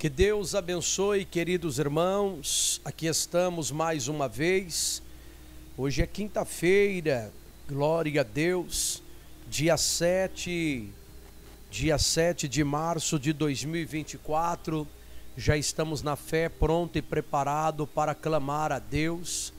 Que Deus abençoe, queridos irmãos. Aqui estamos mais uma vez. Hoje é quinta-feira, glória a Deus, dia 7, dia 7 de março de 2024. Já estamos na fé, pronto e preparado para clamar a Deus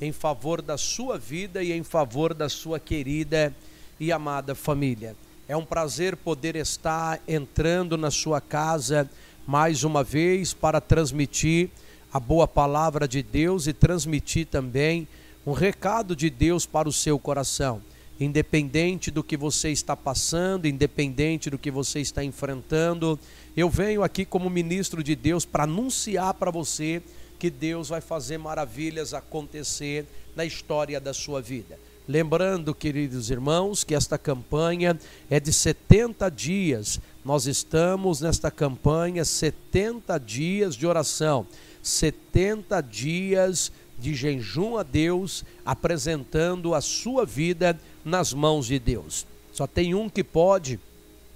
em favor da sua vida e em favor da sua querida e amada família. É um prazer poder estar entrando na sua casa mais uma vez para transmitir a boa palavra de Deus e transmitir também um recado de Deus para o seu coração. Independente do que você está passando, independente do que você está enfrentando, eu venho aqui como ministro de Deus para anunciar para você que Deus vai fazer maravilhas acontecer na história da sua vida. Lembrando, queridos irmãos, que esta campanha é de 70 dias. Nós estamos nesta campanha 70 dias de oração, 70 dias de jejum a Deus, apresentando a sua vida nas mãos de Deus. Só tem um que pode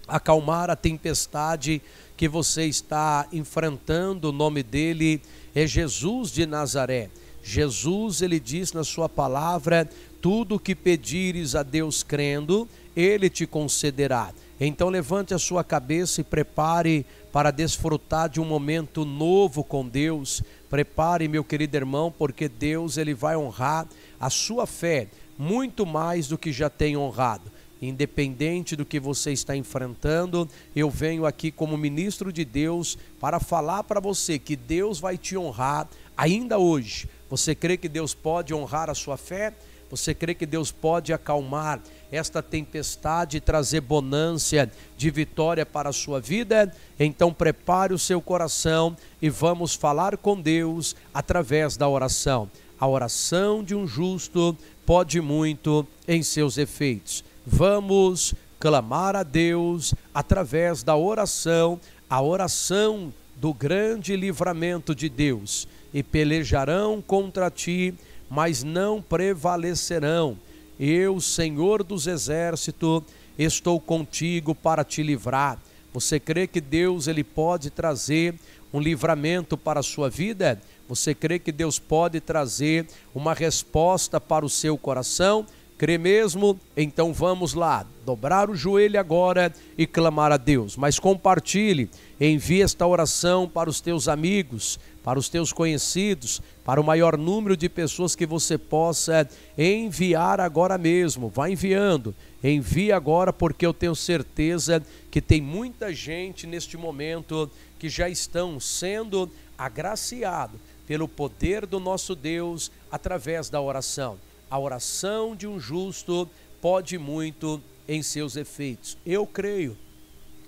acalmar a tempestade que você está enfrentando. O nome dele é Jesus de Nazaré. Jesus, ele diz na sua palavra: tudo o que pedires a Deus crendo, ele te concederá. Então levante a sua cabeça e prepare para desfrutar de um momento novo com Deus. Prepare, meu querido irmão, porque Deus ele vai honrar a sua fé muito mais do que já tem honrado. Independente do que você está enfrentando, eu venho aqui como ministro de Deus para falar para você que Deus vai te honrar ainda hoje. Você crê que Deus pode honrar a sua fé? Você crê que Deus pode acalmar esta tempestade e trazer bonância de vitória para a sua vida? Então prepare o seu coração e vamos falar com Deus através da oração. A oração de um justo pode muito em seus efeitos. Vamos clamar a Deus através da oração, a oração do grande livramento de Deus. E pelejarão contra ti mas não prevalecerão. Eu, Senhor dos Exércitos, estou contigo para te livrar. Você crê que Deus ele pode trazer um livramento para a sua vida? Você crê que Deus pode trazer uma resposta para o seu coração? Crê mesmo? Então vamos lá, dobrar o joelho agora e clamar a Deus. Mas compartilhe, envie esta oração para os teus amigos, para os teus conhecidos, para o maior número de pessoas que você possa enviar agora mesmo. Vá enviando, envie agora, porque eu tenho certeza que tem muita gente neste momento que já estão sendo agraciado pelo poder do nosso Deus através da oração. A oração de um justo pode muito em seus efeitos. Eu creio.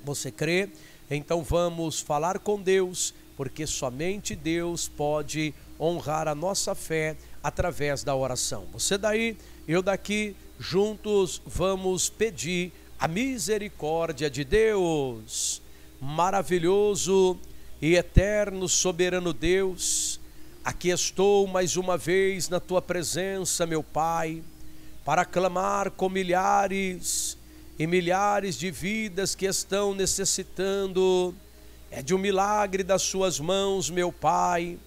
Você crê? Então vamos falar com Deus, porque somente Deus pode honrar a nossa fé através da oração. Você daí, eu daqui, juntos vamos pedir a misericórdia de Deus. Maravilhoso e eterno soberano Deus, Aqui estou mais uma vez na tua presença, meu Pai, para clamar com milhares e milhares de vidas que estão necessitando. É de um milagre das suas mãos, meu Pai.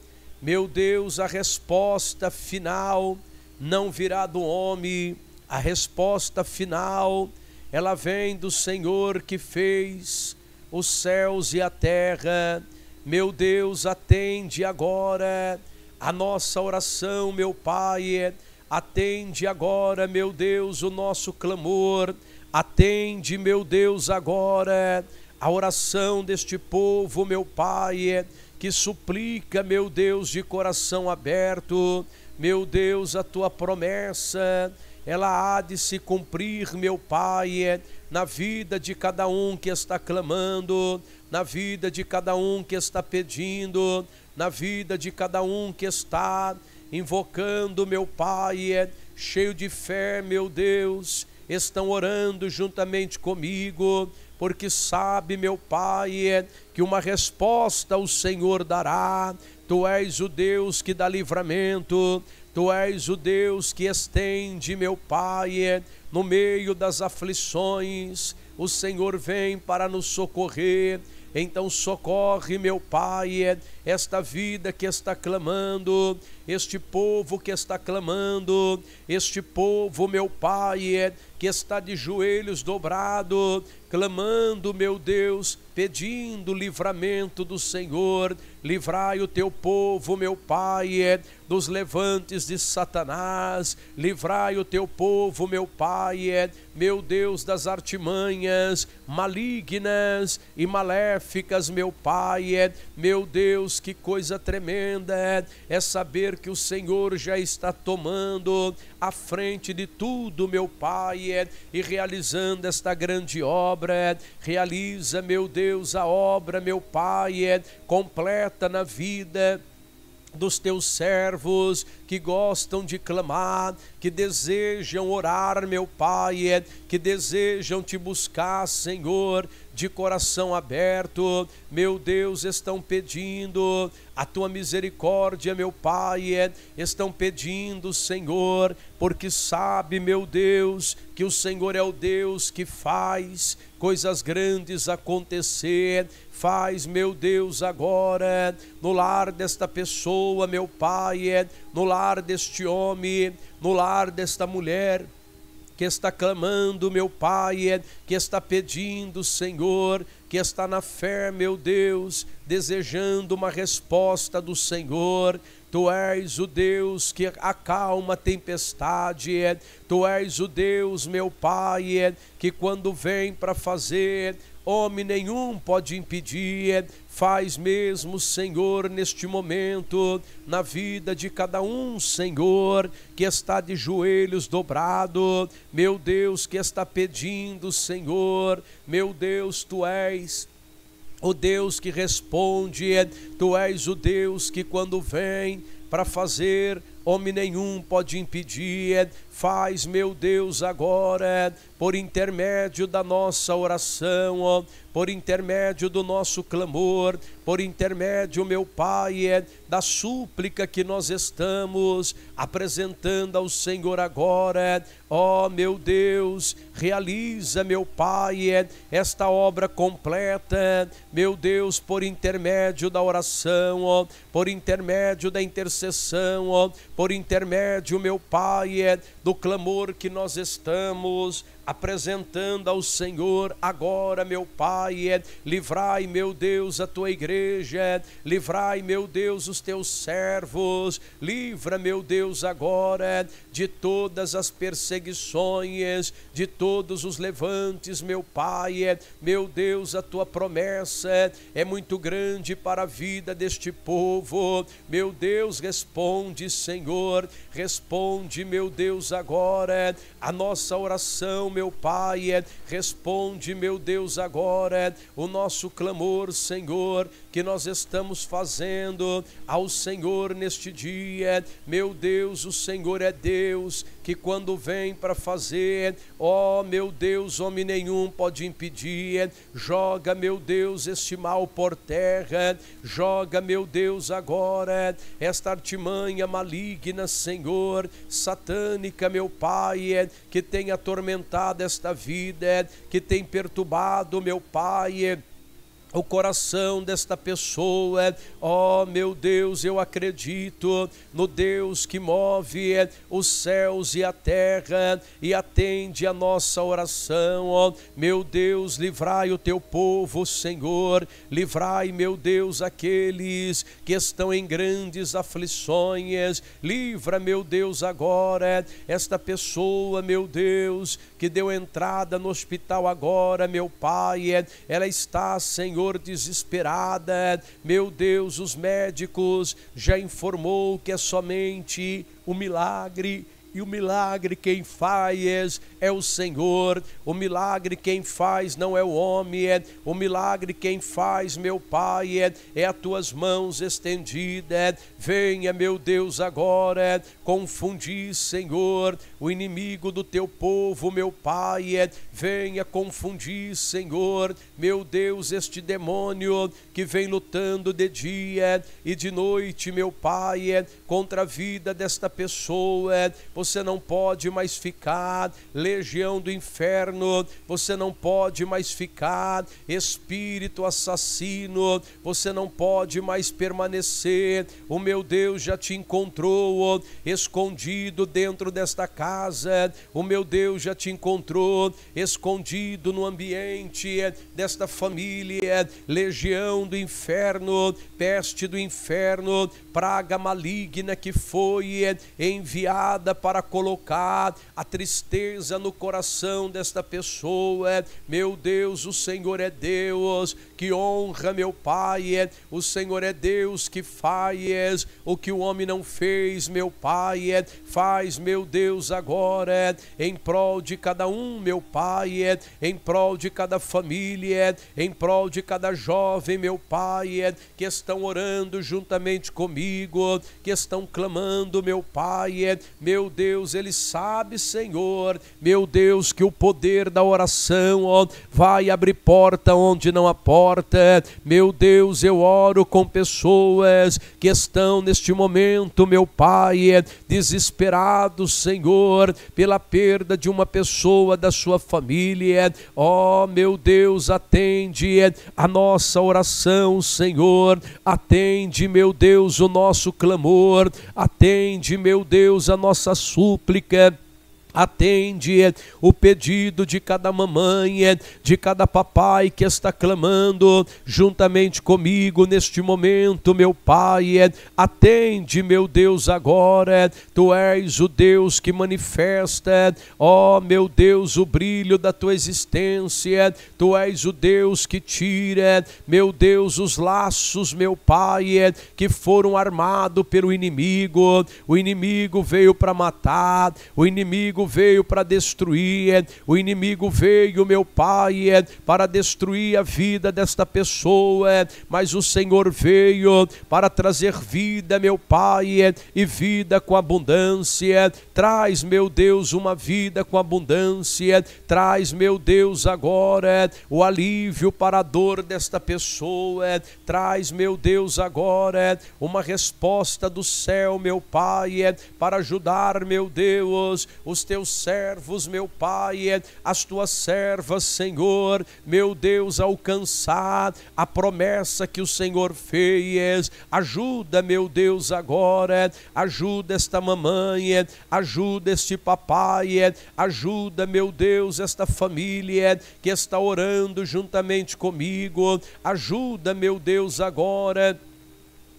Meu Deus, a resposta final não virá do homem, a resposta final ela vem do Senhor que fez os céus e a terra meu Deus, atende agora a nossa oração, meu Pai. Atende agora, meu Deus, o nosso clamor. Atende, meu Deus, agora a oração deste povo, meu Pai, que suplica, meu Deus, de coração aberto. Meu Deus, a tua promessa, ela há de se cumprir, meu Pai, na vida de cada um que está clamando na vida de cada um que está pedindo, na vida de cada um que está invocando, meu Pai, é cheio de fé, meu Deus, estão orando juntamente comigo, porque sabe, meu Pai, é que uma resposta o Senhor dará. Tu és o Deus que dá livramento, tu és o Deus que estende, meu Pai, é no meio das aflições o Senhor vem para nos socorrer. Então socorre, meu Pai, é esta vida que está clamando, este povo que está clamando, este povo, meu Pai, é que está de joelhos dobrado, clamando, meu Deus, pedindo livramento do Senhor, livrai o teu povo, meu Pai, é dos levantes de Satanás, livrai o teu povo, meu Pai, é, meu Deus, das artimanhas malignas e maléficas, meu Pai, é, meu Deus, que coisa tremenda é saber que o Senhor já está tomando a frente de tudo, meu Pai, e realizando esta grande obra, realiza, meu Deus, a obra, meu Pai, completa na vida dos teus servos que gostam de clamar, que desejam orar, meu Pai, é, que desejam te buscar, Senhor, de coração aberto. Meu Deus, estão pedindo a tua misericórdia, meu Pai, é, estão pedindo, Senhor, porque sabe, meu Deus, que o Senhor é o Deus que faz coisas grandes acontecer. Faz, meu Deus, agora no lar desta pessoa, meu Pai, é, no lar deste homem, no lar desta mulher que está clamando, meu Pai, é, que está pedindo, Senhor, que está na fé, meu Deus, desejando uma resposta do Senhor. Tu és o Deus que acalma a tempestade, é. Tu és o Deus, meu Pai, é, que quando vem para fazer, homem nenhum pode impedir. É. Faz mesmo, Senhor, neste momento, na vida de cada um, Senhor, que está de joelhos dobrado, meu Deus, que está pedindo, Senhor, meu Deus, tu és o Deus que responde, é, tu és o Deus que quando vem para fazer, homem nenhum pode impedir, é, Faz, meu Deus, agora, por intermédio da nossa oração, ó, por intermédio do nosso clamor, por intermédio, meu Pai, é, da súplica que nós estamos apresentando ao Senhor agora. É, ó meu Deus, realiza, meu Pai, é, esta obra completa, meu Deus, por intermédio da oração, ó, por intermédio da intercessão, ó, por intermédio, meu Pai, do clamor que nós estamos apresentando ao Senhor agora, meu Pai, é, livrai, meu Deus, a tua igreja, é, livrai, meu Deus, os teus servos, livra, meu Deus, agora é, de todas as perseguições, de todos os levantes, meu Pai, meu Deus, a tua promessa é muito grande para a vida deste povo, meu Deus, responde, Senhor, responde, meu Deus, agora a nossa oração, meu Pai. É, responde, meu Deus, agora é, o nosso clamor, Senhor, que nós estamos fazendo ao Senhor neste dia. É, meu Deus, o Senhor é Deus que quando vem para fazer, ó oh, meu Deus, homem nenhum pode impedir. Joga, meu Deus, este mal por terra. Joga, meu Deus, agora esta artimanha maligna, Senhor, satânica, meu Pai, que tem atormentado esta vida, que tem perturbado, meu Pai o coração desta pessoa. Ó é, oh, meu Deus, eu acredito no Deus que move é, os céus e a terra e atende a nossa oração. Ó oh, meu Deus, livrai o teu povo, Senhor. Livrai, meu Deus, aqueles que estão em grandes aflições. Livra, meu Deus, agora é, esta pessoa, meu Deus, que deu entrada no hospital agora, meu Pai. Ela está, Senhor dor desesperada. Meu Deus, os médicos já informou que é somente o milagre e o milagre quem faz é o Senhor, o milagre quem faz não é o homem, é. o milagre quem faz, meu Pai, é, é as tuas mãos estendidas. Venha, meu Deus, agora Confundi, Senhor, o inimigo do teu povo, meu Pai. É, venha confundir, Senhor, meu Deus, este demônio que vem lutando de dia e de noite, meu Pai, é, contra a vida desta pessoa. É, você não pode mais ficar, legião do inferno, você não pode mais ficar, espírito assassino, você não pode mais permanecer. O meu Deus já te encontrou escondido dentro desta casa, o meu Deus já te encontrou, escondido no ambiente desta família, legião do inferno, peste do inferno, praga maligna que foi enviada para colocar a tristeza no coração desta pessoa. Meu Deus, o Senhor é Deus que honra, meu Pai, o Senhor é Deus que faz o que o homem não fez, meu Pai Pai, é, faz, meu Deus, agora é, em prol de cada um, meu Pai, é, em prol de cada família, em prol de cada jovem, meu Pai, que estão orando juntamente comigo, que estão clamando, meu Pai, meu Deus, Ele sabe, Senhor, meu Deus, que o poder da oração ó, vai abrir porta onde não há porta, meu Deus, eu oro com pessoas que estão neste momento, meu Pai, desesperado, Senhor, pela perda de uma pessoa da sua família. Ó oh, meu Deus, atende a nossa oração, Senhor. Atende, meu Deus, o nosso clamor. Atende, meu Deus, a nossa súplica Atende é o pedido de cada mamãe, é de cada papai que está clamando juntamente comigo neste momento, meu Pai. É, atende, meu Deus, agora. Tu és o Deus que manifesta, ó oh, meu Deus, o brilho da tua existência. Tu és o Deus que tira, meu Deus, os laços, meu Pai, que foram armados pelo inimigo. O inimigo veio para matar, o inimigo veio para destruir, é, o inimigo veio, meu Pai, é, para destruir a vida desta pessoa, é, mas o Senhor veio para trazer vida, meu Pai, e vida com abundância. Traz, meu Deus, uma vida com abundância. Traz, meu Deus, agora o alívio para a dor desta pessoa. Traz, meu Deus, agora uma resposta do céu, meu Pai, para ajudar, meu Deus, os teus servos, meu Pai, é as tuas servas, Senhor, meu Deus, alcançar a promessa que o Senhor fez. Ajuda, meu Deus, agora, ajuda esta mamãe, ajuda este papai, ajuda, meu Deus, esta família que está orando juntamente comigo. Ajuda, meu Deus, agora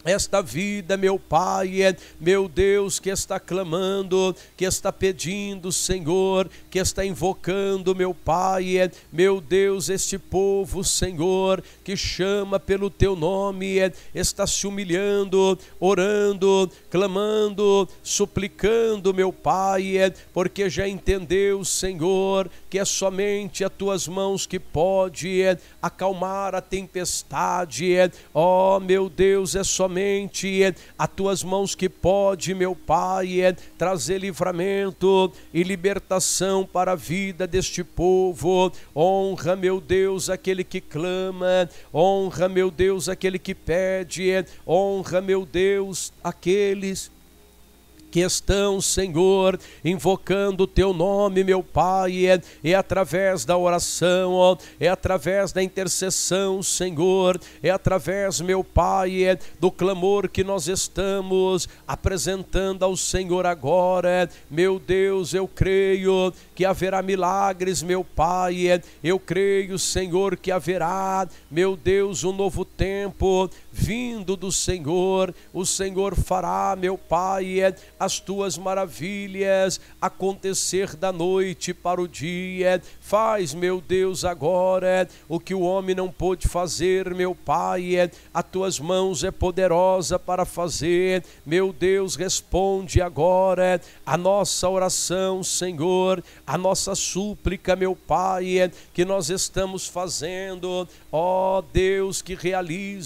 esta vida, meu Pai, é meu Deus, que está clamando, que está pedindo, Senhor, que está invocando, meu Pai, é meu Deus, este povo, Senhor, que chama pelo teu nome, é, está se humilhando, orando, clamando, suplicando, meu Pai, porque já entendeu, Senhor, que é somente as tuas mãos que pode acalmar a tempestade. Ó, oh, meu Deus, é somente somente é a tuas mãos que pode, meu Pai, é trazer livramento e libertação para a vida deste povo. Honra, meu Deus, aquele que clama, honra, meu Deus, aquele que pede, honra, meu Deus, aqueles que estão, Senhor, invocando o teu nome, meu Pai, é, é através da oração, ó, é através da intercessão, Senhor, é através, meu Pai, é, do clamor que nós estamos apresentando ao Senhor agora, é, meu Deus, eu creio que haverá milagres, meu Pai, é, eu creio, Senhor, que haverá, meu Deus, um novo tempo vindo do Senhor, o Senhor fará, meu Pai, é, as tuas maravilhas acontecer da noite para o dia. Faz, meu Deus, agora o que o homem não pôde fazer, meu Pai. A tuas mãos é poderosa para fazer. Meu Deus, responde agora a nossa oração, Senhor, a nossa súplica, meu Pai, que nós estamos fazendo. Ó oh, Deus que realiza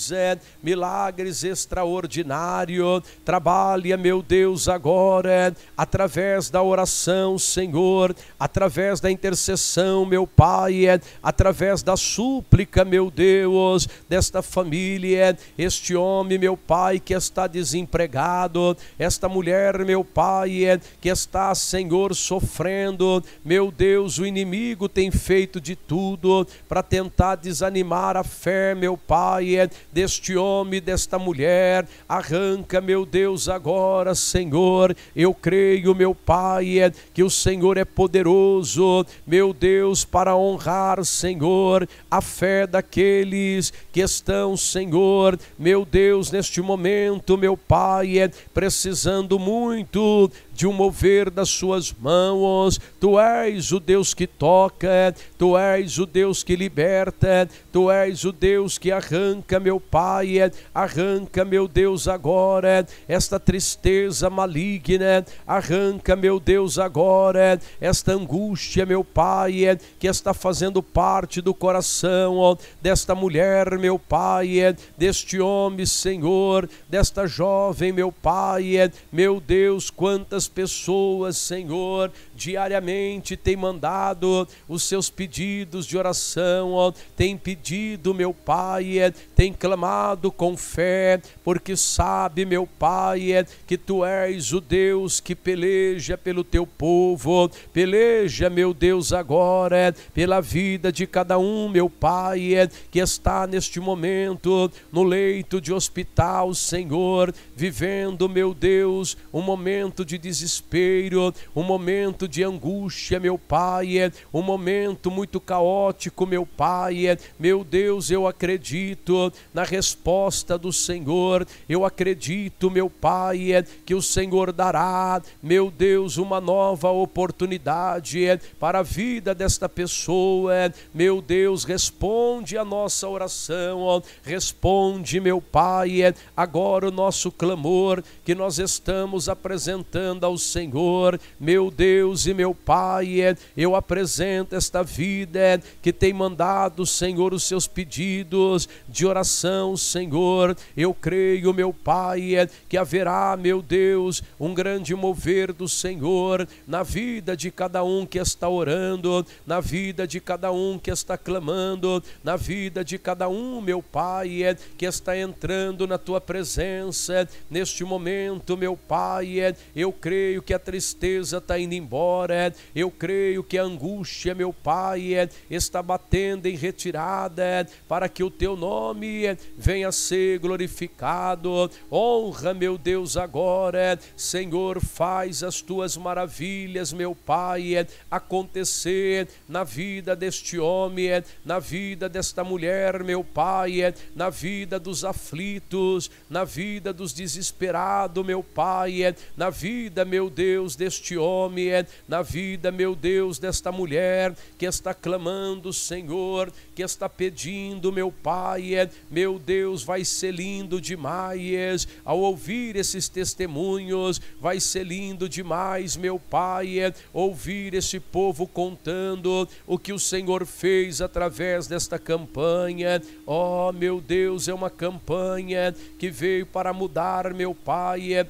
milagres extraordinários, trabalha, meu Deus, agora agora, através da oração, Senhor, através da intercessão, meu Pai, através da súplica, meu Deus, desta família, este homem, meu Pai, que está desempregado, esta mulher, meu Pai, que está, Senhor, sofrendo, meu Deus, o inimigo tem feito de tudo para tentar desanimar a fé, meu Pai, deste homem, desta mulher, arranca, meu Deus, agora, Senhor Senhor. Eu creio, meu Pai, é que o Senhor é poderoso, meu Deus, para honrar, Senhor, a fé daqueles que estão, Senhor, meu Deus, neste momento, meu Pai, é precisando muito de um mover das suas mãos. Tu és o Deus que toca, tu és o Deus que liberta, tu és o Deus que arranca, meu Pai, arranca, meu Deus, agora esta tristeza maligna, arranca, meu Deus, agora esta angústia, meu Pai, que está fazendo parte do coração desta mulher, meu Pai, deste homem, Senhor, desta jovem, meu Pai, meu Deus, quantas pessoas, Senhor, diariamente tem mandado os seus pedidos de oração, ó, tem pedido, meu Pai, é, tem clamado com fé, porque sabe, meu Pai, é, que tu és o Deus que peleja pelo teu povo, peleja, meu Deus, agora, é, pela vida de cada um, meu Pai, é, que está neste momento no leito de hospital, Senhor, vivendo, meu Deus, um momento de desespero, um momento de angústia, meu Pai, é um momento muito caótico, meu Pai. É, meu Deus, eu acredito na resposta do Senhor, eu acredito, meu Pai, é, que o Senhor dará, meu Deus, uma nova oportunidade para a vida desta pessoa. Meu Deus, responde a nossa oração, responde, meu Pai, agora o nosso clamor que nós estamos apresentando ao Senhor, meu Deus Deus e meu Pai, é, eu apresento esta vida é, que tem mandado, Senhor, os seus pedidos de oração, Senhor. Eu creio, meu Pai, é, que haverá, meu Deus, um grande mover do Senhor na vida de cada um que está orando, na vida de cada um que está clamando, na vida de cada um, meu Pai, que está entrando na tua presença neste momento, meu Pai. Eu creio que a tristeza está indo embora agora. É, eu creio que a angústia, meu Pai, é, está batendo em retirada é, para que o teu nome venha a ser glorificado. Honra, meu Deus, agora. Senhor, faz as tuas maravilhas, meu Pai, acontecer na vida deste homem, na vida desta mulher, meu Pai, na vida dos aflitos, na vida dos desesperados, meu Pai, na vida, meu Deus, deste homem, na vida, meu Deus, desta mulher que está clamando, Senhor, que está pedindo, meu Pai, é, meu Deus, vai ser lindo demais ao ouvir esses testemunhos, vai ser lindo demais, meu Pai, é, ouvir esse povo contando o que o Senhor fez através desta campanha. Oh, meu Deus, é uma campanha que veio para mudar, meu Pai é,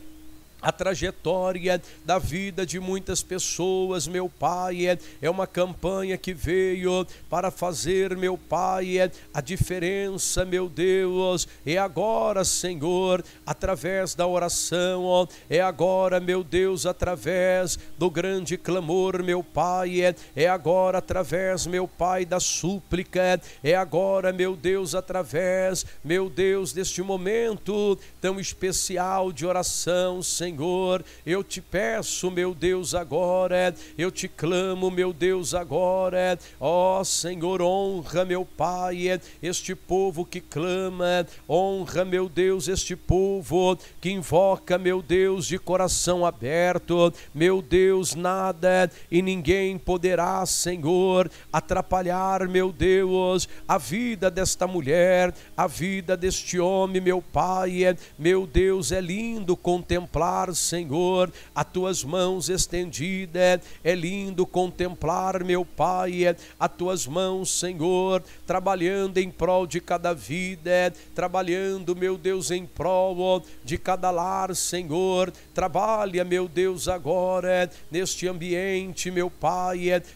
a trajetória da vida de muitas pessoas, meu Pai, é, é uma campanha que veio para fazer, meu Pai, é, a diferença, meu Deus, é agora, Senhor, através da oração, é agora, meu Deus, através do grande clamor, meu Pai, é, é agora, através, meu Pai, da súplica, é agora, meu Deus, através, meu Deus, deste momento tão especial de oração, Senhor Senhor. Eu te peço, meu Deus, agora. Eu te clamo, meu Deus, agora. Ó Senhor, honra, meu Pai, este povo que clama. Honra, meu Deus, este povo que invoca, meu Deus, de coração aberto. Meu Deus, nada e ninguém poderá, Senhor, atrapalhar, meu Deus, a vida desta mulher, a vida deste homem, meu Pai. Meu Deus, é lindo contemplar contemplar, Senhor, as tuas mãos estendidas. É, é lindo contemplar, meu Pai, é, as tuas mãos, Senhor, trabalhando em prol de cada vida, é, trabalhando, meu Deus, em prol de cada lar, Senhor. Trabalha, meu Deus, agora neste ambiente, meu Pai.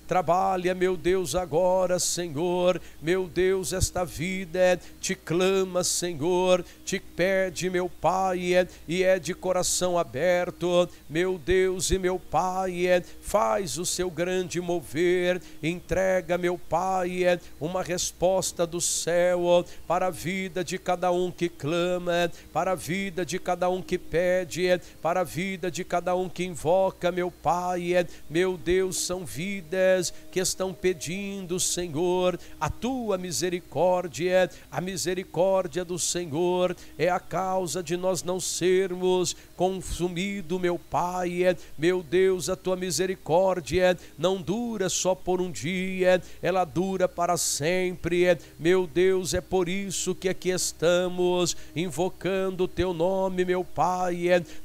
Trabalha, meu Deus, agora, Senhor. Meu Deus, esta vida te clama, Senhor, te pede, meu Pai, e é de coração aberto aberto. Meu Deus e meu Pai, é, faz o seu grande mover, entrega, meu Pai, é, uma resposta do céu para a vida de cada um que clama, é, para a vida de cada um que pede, para a vida de cada um que invoca, meu Pai, meu Deus, são vidas que estão pedindo, Senhor, a tua misericórdia, a misericórdia do Senhor é a causa de nós não sermos consumido, meu Pai. É, meu Deus, a tua misericórdia é, não dura só por um dia, é, ela dura para sempre. Meu Deus, é por isso que aqui estamos invocando o teu nome, meu Pai.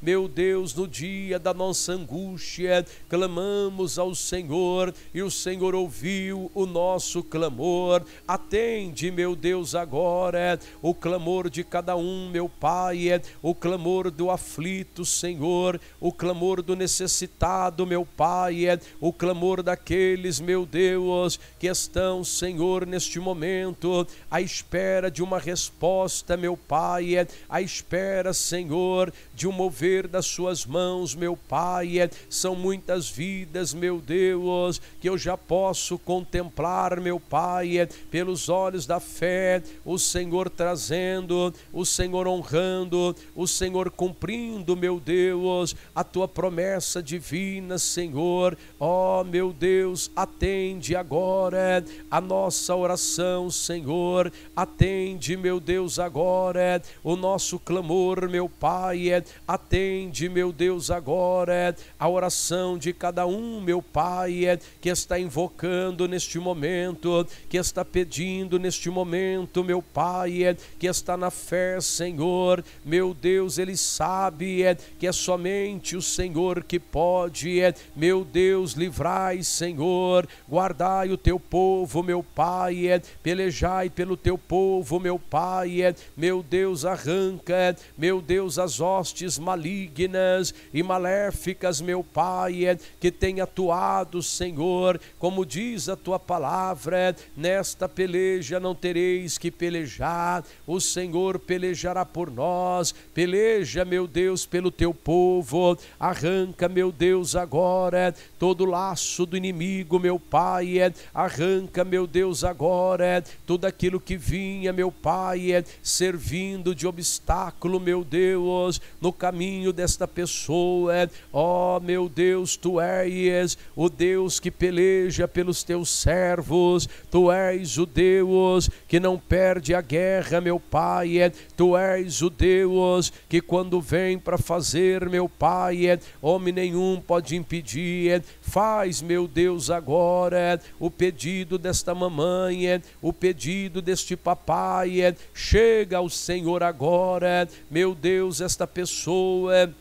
Meu Deus, no dia da nossa angústia, clamamos ao Senhor e o Senhor ouviu o nosso clamor. Atende, meu Deus, agora o clamor de cada um, meu Pai, o clamor do aflito Bendito Senhor, o clamor do necessitado, meu Pai, é o clamor daqueles, meu Deus, que estão, Senhor, neste momento, à espera de uma resposta, meu Pai, é à espera, Senhor, de um mover das suas mãos, meu Pai. É, são muitas vidas, meu Deus, que eu já posso contemplar, meu Pai, é, pelos olhos da fé, o Senhor trazendo, o Senhor honrando, o Senhor cumprindo, meu Deus, a tua promessa divina, Senhor. Ó, oh, meu Deus, atende agora a nossa oração, Senhor. Atende, meu Deus, agora o nosso clamor, meu Pai é, Atende, meu Deus, agora é a oração de cada um, meu Pai, é, que está invocando neste momento, que está pedindo neste momento, meu Pai, é, que está na fé, Senhor. Meu Deus, Ele sabe que é somente o Senhor que pode. Meu Deus, livrai, Senhor, guardai o teu povo, meu Pai, pelejai pelo teu povo, meu Pai. Meu Deus, arranca, meu Deus, as hostes artes malignas e maléficas, meu Pai, é, que tem atuado, Senhor, como diz a tua palavra, nesta peleja não tereis que pelejar, o Senhor pelejará por nós, peleja, meu Deus, pelo teu povo, arranca, meu Deus, agora todo laço do inimigo, meu Pai, é, arranca, meu Deus, agora tudo aquilo que vinha, meu Pai, é, servindo de obstáculo, meu Deus, no caminho desta pessoa. Ó oh, meu Deus, tu és o Deus que peleja pelos teus servos, tu és o Deus que não perde a guerra, meu Pai, é, tu és o Deus que quando vem para fazer, meu Pai, é, homem nenhum pode impedir é, Faz, meu Deus, agora é, o pedido desta mamãe, é, o pedido deste papai. É, chega ao Senhor agora, meu Deus, esta pessoa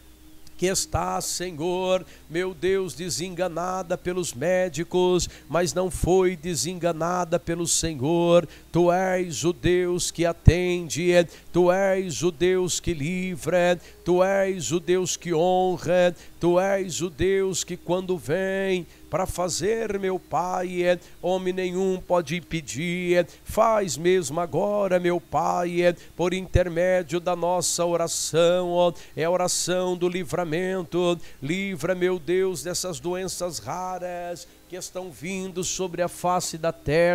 que está, Senhor, meu Deus, desenganada pelos médicos, mas não foi desenganada pelo Senhor. Tu és o Deus que atende, Tu és o Deus que livra, tu és o Deus que honra, tu és o Deus que quando vem para fazer, meu Pai, homem nenhum pode impedir. Faz mesmo agora, meu Pai, por intermédio da nossa oração, é a oração do livramento. Livra, meu Deus, dessas doenças raras que estão vindo sobre a face da terra.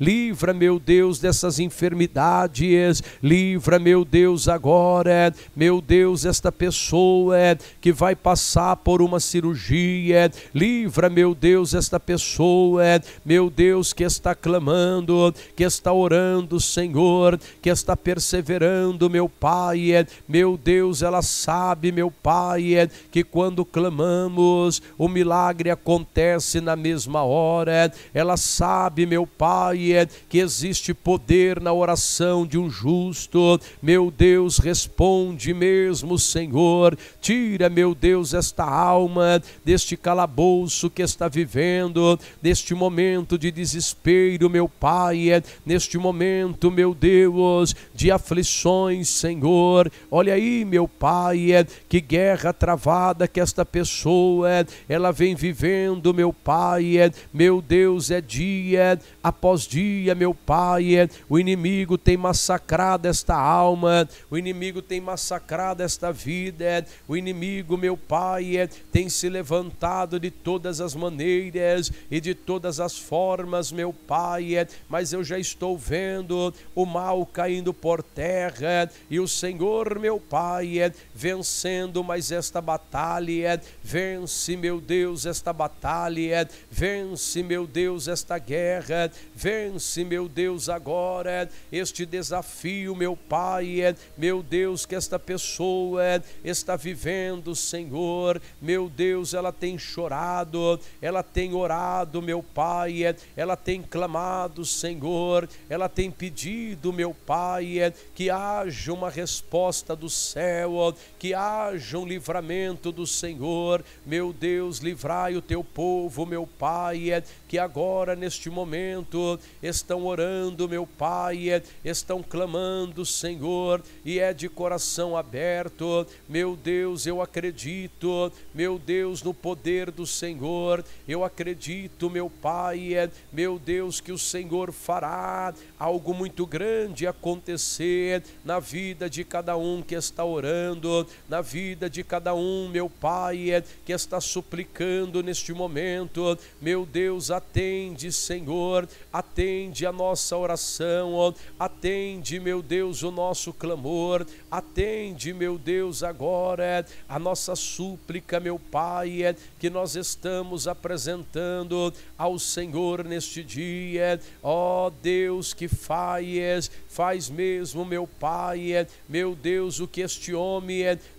Livra, meu Deus, dessas enfermidades. Livra, meu Deus, agora, meu Deus, esta pessoa que vai passar por uma cirurgia. Livra, meu Deus, esta pessoa, meu Deus, que está clamando, que está orando, Senhor, que está perseverando, meu Pai. Meu Deus, ela sabe, meu Pai, que quando clamamos, o milagre acontece na mesma hora. Ela sabe, meu Pai, que existe poder na oração de um justo. Meu Deus, responde mesmo, Senhor. Tira, meu Deus, esta alma deste calabouço que está vivendo, neste momento de desespero, meu Pai, neste momento, meu Deus, de aflições, Senhor. Olha aí, meu Pai, que guerra travada que esta pessoa ela vem vivendo, meu Pai Pai, é, meu Deus, é dia após dia, meu Pai, é. o inimigo tem massacrado esta alma, o inimigo tem massacrado esta vida, o inimigo, meu Pai, é, tem se levantado de todas as maneiras e de todas as formas, meu Pai, mas eu já estou vendo o mal caindo por terra e o Senhor, meu Pai, vencendo mais esta batalha, vence, meu Deus, esta batalha, Vence, meu Deus, esta guerra, vence, meu Deus, agora este desafio, meu Pai, meu Deus, que esta pessoa está vivendo, Senhor, meu Deus, ela tem chorado, ela tem orado, meu Pai, ela tem clamado, Senhor, ela tem pedido, meu Pai, que haja uma resposta do céu, que haja um livramento do Senhor, meu Deus, livrai o teu povo, meu Pai, é que agora neste momento estão orando, meu Pai, é, estão clamando, Senhor, e é de coração aberto, meu Deus, eu acredito, meu Deus, no poder do Senhor, eu acredito, meu Pai, é, meu Deus, que o Senhor fará algo muito grande acontecer na vida de cada um que está orando, na vida de cada um, meu Pai, que está suplicando neste momento, meu Deus, atende, Senhor, atende a nossa oração, atende, meu Deus, o nosso clamor, atende, meu Deus, agora é, a nossa súplica, meu Pai, é, que nós estamos apresentando ao Senhor neste dia. É. Ó oh, Deus, que faz, faz mesmo, meu Pai, meu Deus, o que este homem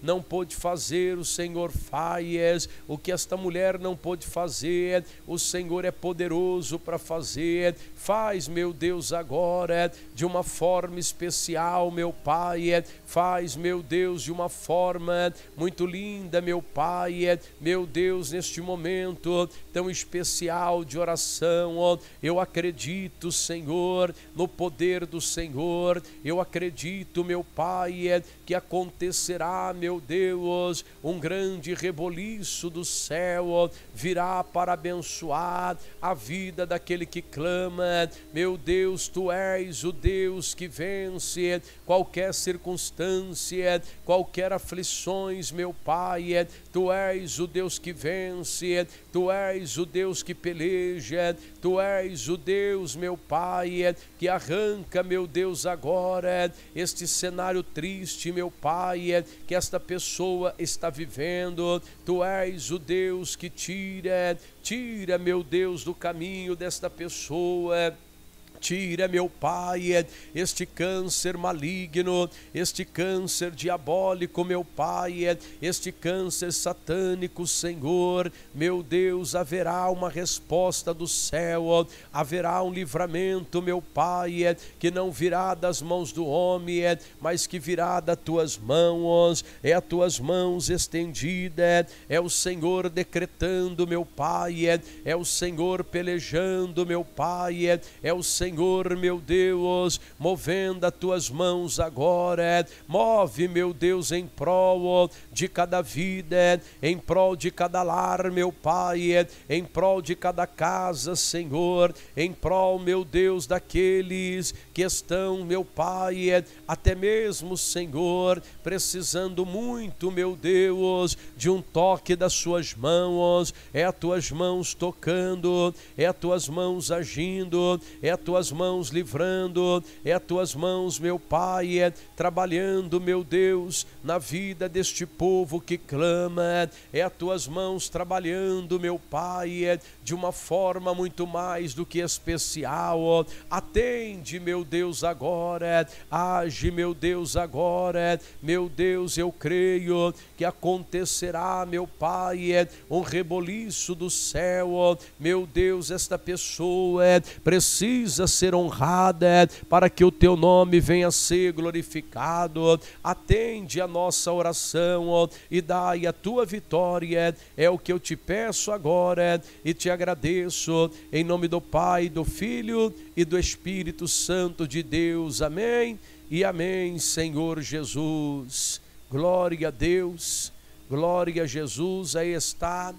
não pôde fazer, o Senhor faz, o que esta mulher não pôde fazer, o Senhor é poderoso para fazer. Faz, meu Deus, agora de uma forma especial, meu Pai. Faz, meu Deus, de uma forma muito linda, meu Pai. Meu Deus, neste momento, tão especial de oração. Oh, eu acredito, Senhor, no poder do Senhor. Eu acredito, meu Pai, é, que acontecerá, meu Deus, um grande reboliço do céu oh, virá para abençoar a vida daquele que clama. Meu Deus, tu és o Deus que vence é, qualquer circunstância, é, qualquer aflições, meu Pai. Tu és o Deus que vence, tu és és o Deus que peleja, tu és o Deus, meu Pai, que arranca, meu Deus, agora este cenário triste, meu Pai, que esta pessoa está vivendo. Tu és o Deus que tira, tira, meu Deus, do caminho desta pessoa é meu Pai, é este câncer maligno, este câncer diabólico, meu Pai, é este câncer satânico, Senhor, meu Deus, haverá uma resposta do céu, haverá um livramento, meu Pai, é, que não virá das mãos do homem, mas que virá das tuas mãos, é as tuas mãos estendidas, é o Senhor decretando, meu Pai, é o Senhor pelejando, meu Pai, é o Senhor Senhor meu Deus, movendo as tuas mãos agora, move, meu Deus, em prol de cada vida, em prol de cada lar, meu Pai, em prol de cada casa, Senhor, em prol, meu Deus, daqueles que estão, meu Pai, até mesmo, Senhor, precisando muito, meu Deus, de um toque das suas mãos, é as tuas mãos tocando, é as tuas mãos agindo, é as tuas tuas mãos livrando, é a tuas mãos, meu Pai, é trabalhando, meu Deus, na vida deste povo que clama, é a tuas mãos trabalhando, meu Pai, é de uma forma muito mais do que especial. Atende, meu Deus, agora. Age, meu Deus, agora. Meu Deus, eu creio que acontecerá, meu Pai, é, um reboliço do céu. Meu Deus, esta pessoa é, precisa ser honrada é, para que o teu nome venha a ser glorificado. Atende a nossa oração e dai a tua vitória. É o que eu te peço agora e te agradeço, em nome do Pai, do Filho e do Espírito Santo de Deus. Amém e amém, Senhor Jesus. Glória a Deus, glória a Jesus. Aí está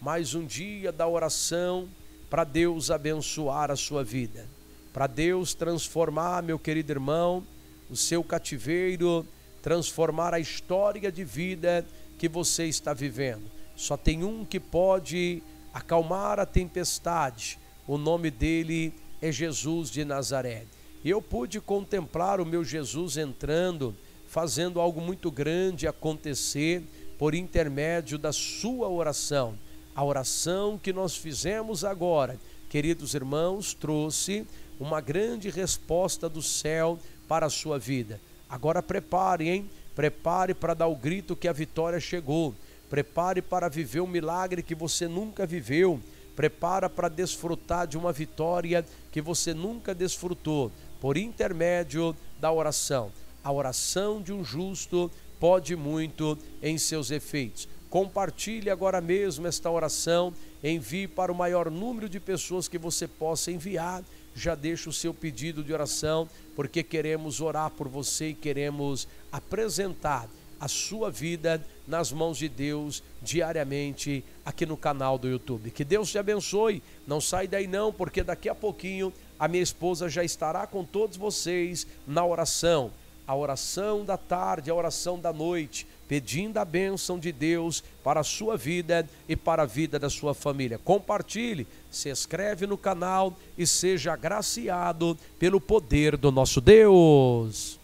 mais um dia da oração para Deus abençoar a sua vida, para Deus transformar, meu querido irmão, o seu cativeiro, transformar a história de vida que você está vivendo. Só tem um que pode acalmar a tempestade. O nome dele é Jesus de Nazaré. Eu pude contemplar o meu Jesus entrando, fazendo algo muito grande acontecer por intermédio da sua oração. A oração que nós fizemos agora, queridos irmãos, trouxe uma grande resposta do céu para a sua vida. Agora prepare, hein? Prepare para dar o grito que a vitória chegou Prepare para viver um milagre que você nunca viveu. Prepara para desfrutar de uma vitória que você nunca desfrutou, por intermédio da oração. A oração de um justo pode muito em seus efeitos. Compartilhe agora mesmo esta oração, envie para o maior número de pessoas que você possa enviar. Já deixe o seu pedido de oração, porque queremos orar por você e queremos apresentar a sua vida nas mãos de Deus diariamente aqui no canal do YouTube. Que Deus te abençoe. Não sai daí não, porque daqui a pouquinho a minha esposa já estará com todos vocês na oração. A oração da tarde, a oração da noite, pedindo a bênção de Deus para a sua vida e para a vida da sua família. Compartilhe, se inscreve no canal e seja agraciado pelo poder do nosso Deus.